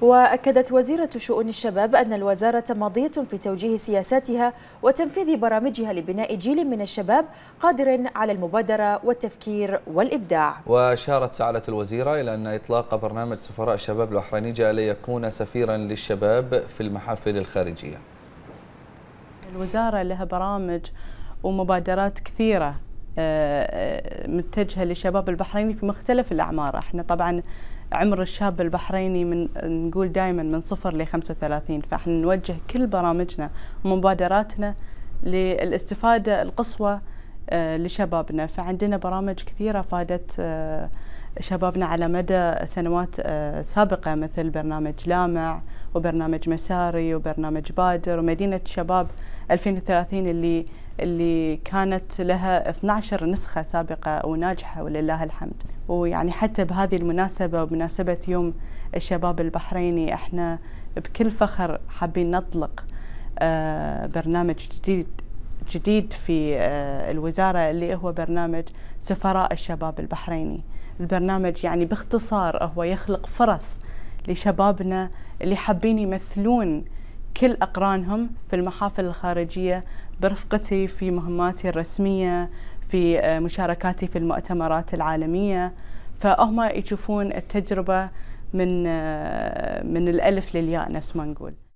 وأكدت وزيرة شؤون الشباب أن الوزارة ماضية في توجيه سياساتها وتنفيذ برامجها لبناء جيل من الشباب قادر على المبادرة والتفكير والإبداع وأشارت سعادة الوزيرة إلى أن إطلاق برنامج سفراء الشباب البحريني جاء ليكون سفيرا للشباب في المحافل الخارجية الوزارة لها برامج ومبادرات كثيرة آه، آه، متجهة للشباب البحريني في مختلف الأعمار احنا طبعا عمر الشاب البحريني من نقول دائما من صفر ل 35 فاحنا نوجه كل برامجنا ومبادراتنا للاستفاده القصوى آه، لشبابنا فعندنا برامج كثيره فادت آه، شبابنا على مدى سنوات آه، سابقة مثل برنامج لامع وبرنامج مساري وبرنامج بادر ومدينة الشباب 2030 اللي اللي كانت لها 12 نسخة سابقة وناجحة ولله الحمد ويعني حتى بهذه المناسبة ومناسبة يوم الشباب البحريني احنا بكل فخر حابين نطلق آه، برنامج جديد جديد في آه، الوزارة اللي هو برنامج سفراء الشباب البحريني البرنامج يعني باختصار هو يخلق فرص لشبابنا اللي حابين يمثلون كل أقرانهم في المحافل الخارجية برفقتي في مهماتي الرسمية في آه، مشاركاتي في المؤتمرات العالمية فهم يشوفون التجربة من آه، من الألف للياء نفس ما نقول